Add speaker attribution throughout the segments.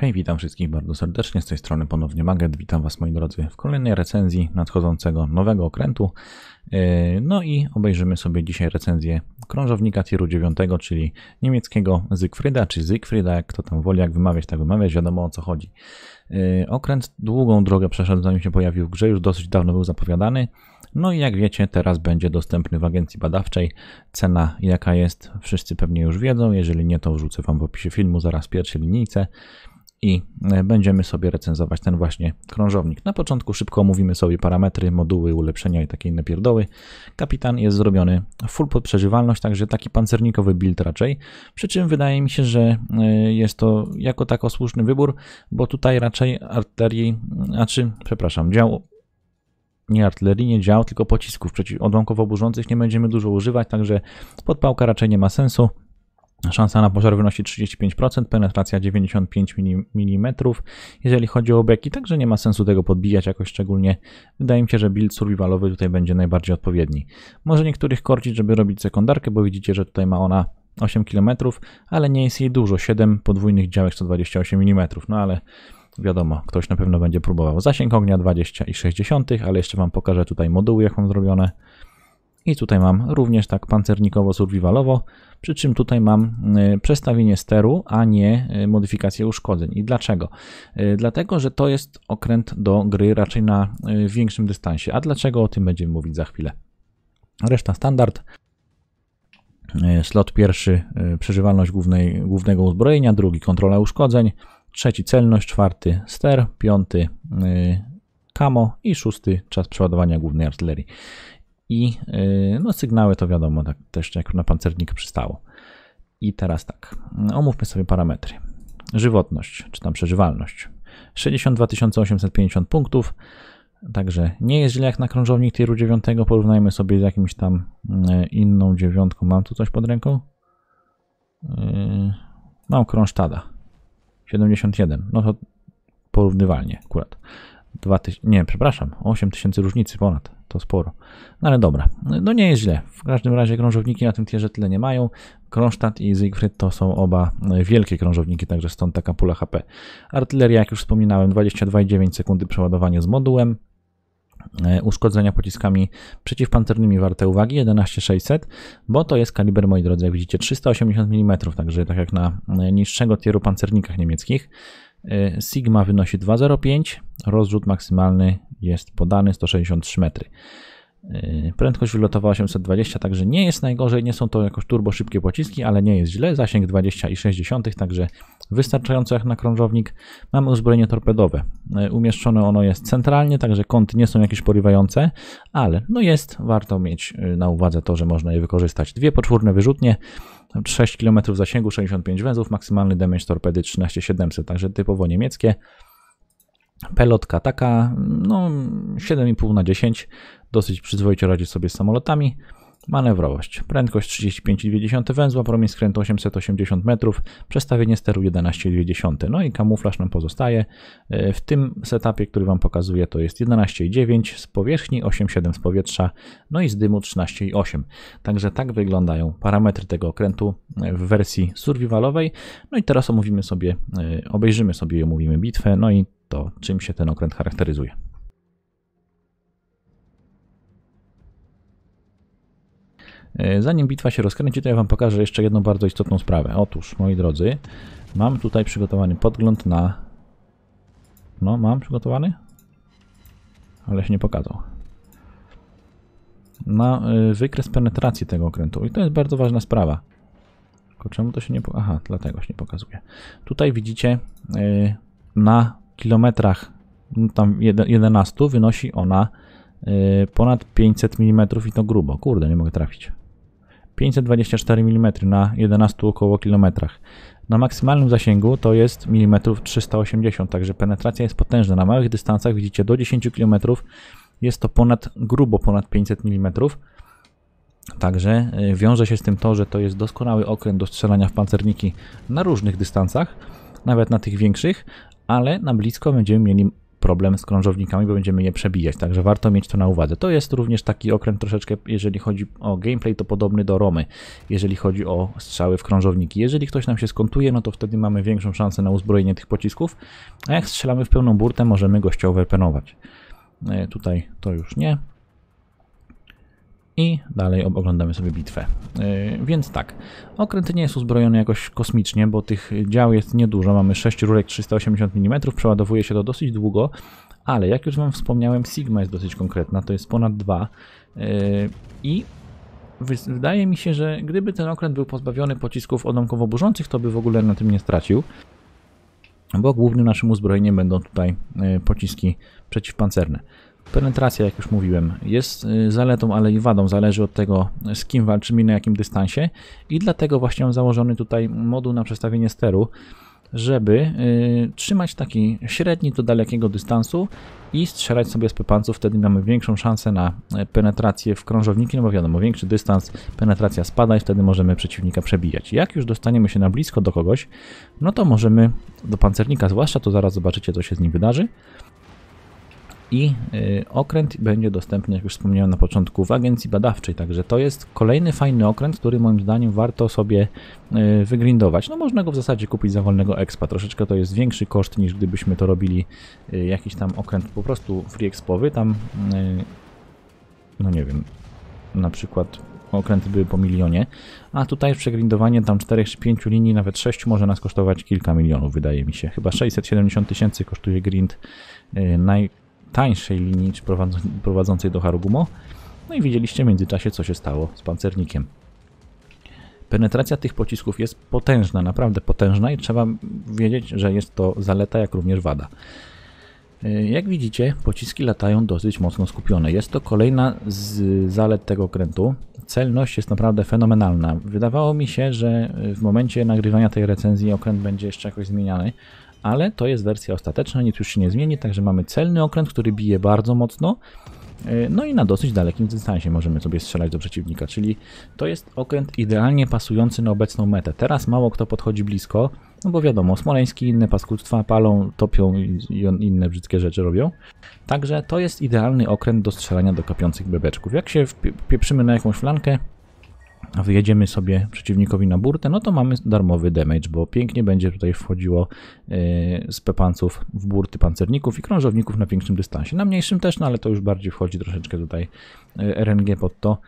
Speaker 1: Hej, witam wszystkich bardzo serdecznie, z tej strony ponownie Maget, witam Was moi drodzy w kolejnej recenzji nadchodzącego nowego okrętu. Yy, no i obejrzymy sobie dzisiaj recenzję krążownika tiru 9, czyli niemieckiego Zygfryda, czy Zygfryda, jak kto tam woli, jak wymawiać, tak wymawiać, wiadomo o co chodzi. Yy, okręt długą drogę przeszedł zanim się pojawił w grze, już dosyć dawno był zapowiadany. No i jak wiecie, teraz będzie dostępny w agencji badawczej. Cena jaka jest, wszyscy pewnie już wiedzą, jeżeli nie to wrzucę Wam w opisie filmu zaraz pierwsze linijce i e, będziemy sobie recenzować ten właśnie krążownik. Na początku szybko omówimy sobie parametry, moduły, ulepszenia i takie inne pierdoły. Kapitan jest zrobiony full pod przeżywalność, także taki pancernikowy build raczej, przy czym wydaje mi się, że e, jest to jako tako słuszny wybór, bo tutaj raczej arterii, znaczy, przepraszam, dział nie artylerii, nie dział, tylko pocisków przeciw odłamkowo burzących nie będziemy dużo używać, także podpałka raczej nie ma sensu. Szansa na pożar wynosi 35%, penetracja 95 mm. Jeżeli chodzi o obeki, także nie ma sensu tego podbijać jakoś szczególnie. Wydaje mi się, że build survivalowy tutaj będzie najbardziej odpowiedni. Może niektórych korcić, żeby robić sekundarkę, bo widzicie, że tutaj ma ona 8 km, ale nie jest jej dużo, 7 podwójnych działek 128 mm, no ale wiadomo, ktoś na pewno będzie próbował. Zasięg ognia 20,6, ale jeszcze Wam pokażę tutaj moduły, jak mam zrobione. I tutaj mam również tak pancernikowo-survivalowo, przy czym tutaj mam y, przestawienie steru, a nie y, modyfikację uszkodzeń. I dlaczego? Y, dlatego, że to jest okręt do gry raczej na większym dystansie. A dlaczego o tym będziemy mówić za chwilę? Reszta standard. Slot pierwszy przeżywalność głównej, głównego uzbrojenia, drugi kontrola uszkodzeń, trzeci celność, czwarty ster, piąty kamo i szósty czas przeładowania głównej artylerii. I y, no, sygnały to wiadomo, tak też jak na pancernik przystało. I teraz tak, omówmy sobie parametry. Żywotność, czy tam przeżywalność. 62 850 punktów, Także nie jest źle jak na krążownik tiru 9. Porównajmy sobie z jakimś tam y, inną dziewiątką. Mam tu coś pod ręką? Yy, mam Kronsztada. 71. No to porównywalnie akurat. 2000, nie, przepraszam, 8000 różnicy ponad, to sporo. No ale dobra, no nie jest źle. W każdym razie krążowniki na tym tierze tyle nie mają. Kronstadt i Siegfried to są oba e, wielkie krążowniki, także stąd taka pula HP. Artyleria, jak już wspominałem, 22,9 sekundy przeładowanie z modułem. E, uszkodzenia pociskami przeciwpancernymi warte uwagi 11600, bo to jest kaliber, moi drodzy, jak widzicie, 380 mm, także tak jak na e, niższego tieru pancernikach niemieckich. Y, Sigma wynosi 2,05, rozrzut maksymalny jest podany 163 metry. Yy, prędkość wylotowa 820, także nie jest najgorzej, nie są to jakoś turbo szybkie pociski, ale nie jest źle. Zasięg 20,6, także wystarczająco jak na krążownik. Mamy uzbrojenie torpedowe. Yy, umieszczone ono jest centralnie, także kąty nie są jakieś porywające, ale no jest, warto mieć yy, na uwadze to, że można je wykorzystać. Dwie poczwórne wyrzutnie, 6 km zasięgu, 65 węzłów, maksymalny damage torpedy 13700, także typowo niemieckie. Pelotka taka, no 7,5 na 10, dosyć przyzwoicie radzi sobie z samolotami. Manewrowość. Prędkość 35,2 węzła, promień skrętu 880 metrów, przestawienie steru 11,2. No i kamuflaż nam pozostaje. E, w tym setupie, który Wam pokazuję, to jest 11,9 z powierzchni, 8,7 z powietrza, no i z dymu 13,8. Także tak wyglądają parametry tego okrętu e, w wersji survivalowej. No i teraz omówimy sobie, e, obejrzymy sobie i omówimy bitwę, no i to czym się ten okręt charakteryzuje? E, zanim bitwa się rozkręci, to ja Wam pokażę jeszcze jedną bardzo istotną sprawę. Otóż, moi drodzy, mam tutaj przygotowany podgląd na... No, mam przygotowany? Ale się nie pokazał. Na e, wykres penetracji tego okrętu. I to jest bardzo ważna sprawa. Tylko czemu to się nie... Aha, dlatego się nie pokazuje. Tutaj widzicie e, na kilometrach no tam 11 wynosi ona y, ponad 500 mm i to grubo. Kurde, nie mogę trafić. 524 mm na 11 około kilometrach. Na maksymalnym zasięgu to jest mm 380, także penetracja jest potężna. Na małych dystansach widzicie do 10 km jest to ponad grubo ponad 500 mm. Także y, wiąże się z tym to, że to jest doskonały okręt do strzelania w pancerniki na różnych dystansach, nawet na tych większych, ale na blisko będziemy mieli problem z krążownikami, bo będziemy je przebijać, także warto mieć to na uwadze. To jest również taki okręt troszeczkę, jeżeli chodzi o gameplay, to podobny do Romy, jeżeli chodzi o strzały w krążowniki. Jeżeli ktoś nam się skontuje, no to wtedy mamy większą szansę na uzbrojenie tych pocisków, a jak strzelamy w pełną burtę, możemy gościa overpenować. E, tutaj to już nie i dalej oglądamy sobie bitwę. E, więc tak, okręt nie jest uzbrojony jakoś kosmicznie, bo tych dział jest niedużo. Mamy 6 rurek 380 mm, przeładowuje się to dosyć długo, ale jak już Wam wspomniałem, Sigma jest dosyć konkretna, to jest ponad 2 e, i wydaje mi się, że gdyby ten okręt był pozbawiony pocisków odłamkowo burzących, to by w ogóle na tym nie stracił bo głównym naszym uzbrojeniem będą tutaj e, pociski przeciwpancerne. Penetracja, jak już mówiłem, jest y, zaletą, ale i wadą. Zależy od tego, z kim walczymy na jakim dystansie. I dlatego właśnie mam założony tutaj moduł na przestawienie steru, żeby y, trzymać taki średni do dalekiego dystansu i strzelać sobie z pepanców. Wtedy mamy większą szansę na e, penetrację w krążowniki, no bo wiadomo, większy dystans, penetracja spada i wtedy możemy przeciwnika przebijać. Jak już dostaniemy się na blisko do kogoś, no to możemy do pancernika, zwłaszcza to zaraz zobaczycie, co się z nim wydarzy, i y, okręt będzie dostępny, jak już wspomniałem na początku, w agencji badawczej. Także to jest kolejny fajny okręt, który moim zdaniem warto sobie y, wygrindować. No można go w zasadzie kupić za wolnego expa. Troszeczkę to jest większy koszt niż gdybyśmy to robili y, jakiś tam okręt po prostu free expowy. Tam, no nie wiem, na przykład okręty były po milionie, a tutaj przegrindowanie tam 4 czy 5 linii, nawet 6 może nas kosztować kilka milionów, wydaje mi się. Chyba 670 tysięcy kosztuje grind naj, tańszej linii prowadzącej do Harugumo. No i widzieliście w międzyczasie, co się stało z pancernikiem. Penetracja tych pocisków jest potężna, naprawdę potężna i trzeba wiedzieć, że jest to zaleta, jak również wada. E, jak widzicie, pociski latają dosyć mocno skupione. Jest to kolejna z zalet tego okrętu. Celność jest naprawdę fenomenalna. Wydawało mi się, że w momencie nagrywania tej recenzji okręt będzie jeszcze jakoś zmieniany, ale to jest wersja ostateczna, nic już się nie zmieni, także mamy celny okręt, który bije bardzo mocno, e, no i na dosyć dalekim dystansie możemy sobie strzelać do przeciwnika, czyli to jest okręt idealnie pasujący na obecną metę. Teraz mało kto podchodzi blisko, no bo wiadomo, smoleński i inne paskudstwa palą, topią i inne brzydkie rzeczy robią. Także to jest idealny okręt do strzelania do kapiących bebeczków. Jak się pieprzymy na jakąś flankę, wyjedziemy sobie przeciwnikowi na burtę, no to mamy darmowy damage, bo pięknie będzie tutaj wchodziło e, z pepanców w burty pancerników i krążowników na większym dystansie. Na mniejszym też, no ale to już bardziej wchodzi troszeczkę tutaj e, RNG pod to,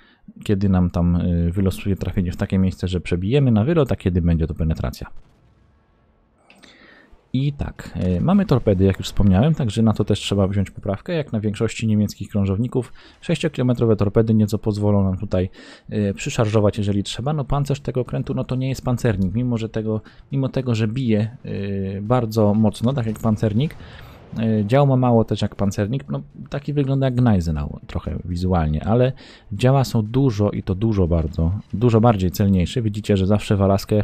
Speaker 1: kiedy nam tam e, wylosuje trafienie w takie miejsce, że przebijemy na wylot, a kiedy będzie to penetracja. I tak, e, mamy torpedy, jak już wspomniałem, także na to też trzeba wziąć poprawkę. Jak na większości niemieckich krążowników, 6-kilometrowe torpedy nieco pozwolą nam tutaj e, przyszarżować, jeżeli trzeba. No pancerz tego okrętu, no to nie jest pancernik, mimo, że tego, mimo tego, że bije e, bardzo mocno, tak jak pancernik, Dział ma mało też jak pancernik, no taki wygląda jak Gneisenau trochę wizualnie, ale działa są dużo i to dużo bardzo, dużo bardziej celniejsze. Widzicie, że zawsze Walaskę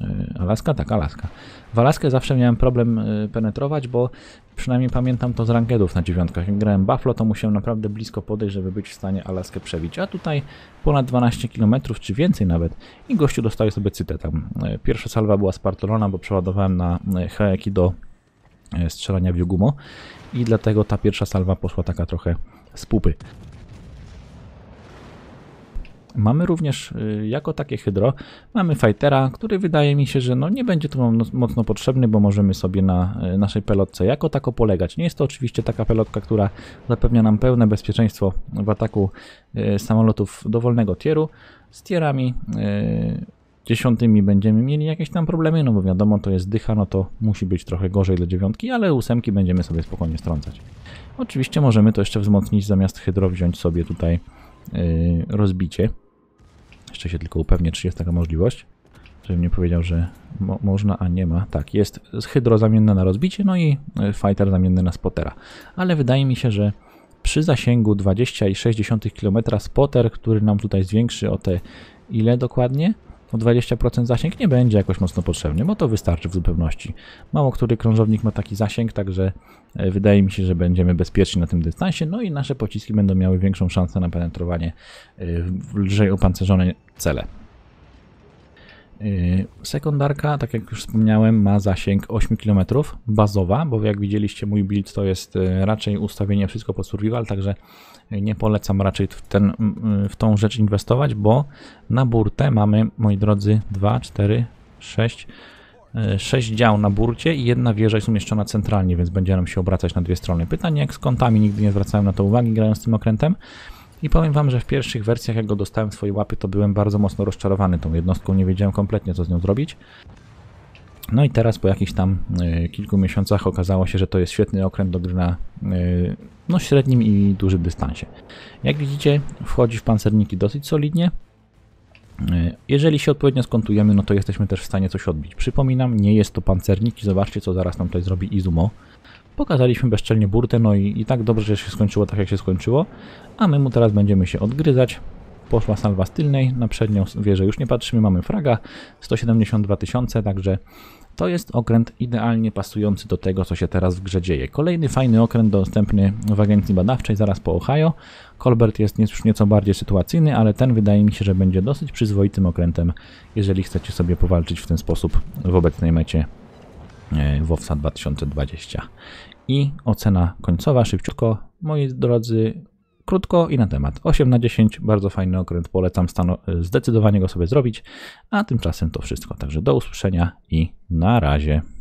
Speaker 1: E, Alaska? Tak, Alaska. W Alaskę zawsze miałem problem e, penetrować, bo przynajmniej pamiętam to z rankedów na dziewiątkach. Jak grałem Buffalo, to musiałem naprawdę blisko podejść, żeby być w stanie Alaskę przebić. A tutaj ponad 12 km, czy więcej nawet. I gościu dostaje sobie cytę tam. E, pierwsza salwa była spartolona, bo przeładowałem na hejaki do strzelania w Jugumo. I dlatego ta pierwsza salwa poszła taka trochę z pupy. Mamy również y, jako takie hydro, mamy fightera, który wydaje mi się, że no nie będzie tu no, mocno potrzebny, bo możemy sobie na y, naszej pelotce jako tako polegać. Nie jest to oczywiście taka pelotka, która zapewnia nam pełne bezpieczeństwo w ataku y, samolotów dowolnego tieru. Z tierami dziesiątymi będziemy mieli jakieś tam problemy, no bo wiadomo, to jest dycha, no to musi być trochę gorzej dla dziewiątki, ale ósemki będziemy sobie spokojnie strącać. Oczywiście możemy to jeszcze wzmocnić, zamiast hydro wziąć sobie tutaj rozbicie. Jeszcze się tylko upewnię, czy jest taka możliwość. Żebym nie powiedział, że mo można, a nie ma. Tak, jest hydro zamienne na rozbicie, no i e, fighter zamienny na spotera. Ale wydaje mi się, że przy zasięgu 20,6 km spotter, który nam tutaj zwiększy o te ile dokładnie? o no 20% zasięg nie będzie jakoś mocno potrzebny, bo to wystarczy w zupełności. Mało który krążownik ma taki zasięg, także e, wydaje mi się, że będziemy bezpieczni na tym dystansie, no i nasze pociski będą miały większą szansę na penetrowanie e, w lżej opancerzone cele. Y, sekundarka, tak jak już wspomniałem, ma zasięg 8 km bazowa, bo jak widzieliście mój build to jest y, raczej ustawienie wszystko pod survival, także y, nie polecam raczej w, ten, w tą rzecz inwestować, bo na burtę mamy, moi drodzy, 2, 4, 6, 6 dział na burcie i jedna wieża jest umieszczona centralnie, więc będzie nam się obracać na dwie strony. Pytanie jak z kątami, nigdy nie zwracałem na to uwagi grając tym okrętem. I powiem wam, że w pierwszych wersjach, jak go dostałem w swojej łapy, to byłem bardzo mocno rozczarowany tą jednostką, nie wiedziałem kompletnie, co z nią zrobić. No i teraz po jakichś tam y, kilku miesiącach okazało się, że to jest świetny okręt do gry na y, no, średnim i dużym dystansie. Jak widzicie, wchodzi w pancerniki dosyć solidnie. E, jeżeli się odpowiednio skontujemy, no to jesteśmy też w stanie coś odbić. Przypominam, nie jest to pancerniki, zobaczcie co zaraz nam tutaj zrobi Izumo. Pokazaliśmy bezczelnie burtę, no i, i tak dobrze, że się skończyło tak, jak się skończyło. A my mu teraz będziemy się odgryzać. Poszła salwa z tylnej, na przednią wieżę już nie patrzymy, mamy fraga, 172 tysiące, także to jest okręt idealnie pasujący do tego, co się teraz w grze dzieje. Kolejny fajny okręt dostępny w agencji badawczej zaraz po Ohio. Colbert jest już nieco bardziej sytuacyjny, ale ten wydaje mi się, że będzie dosyć przyzwoitym okrętem, jeżeli chcecie sobie powalczyć w ten sposób w obecnej mecie E, WOWSA 2020. I ocena końcowa, szybciutko, moi drodzy, krótko i na temat. 8 na 10, bardzo fajny okręt, polecam e, zdecydowanie go sobie zrobić, a tymczasem to wszystko. Także do usłyszenia i na razie.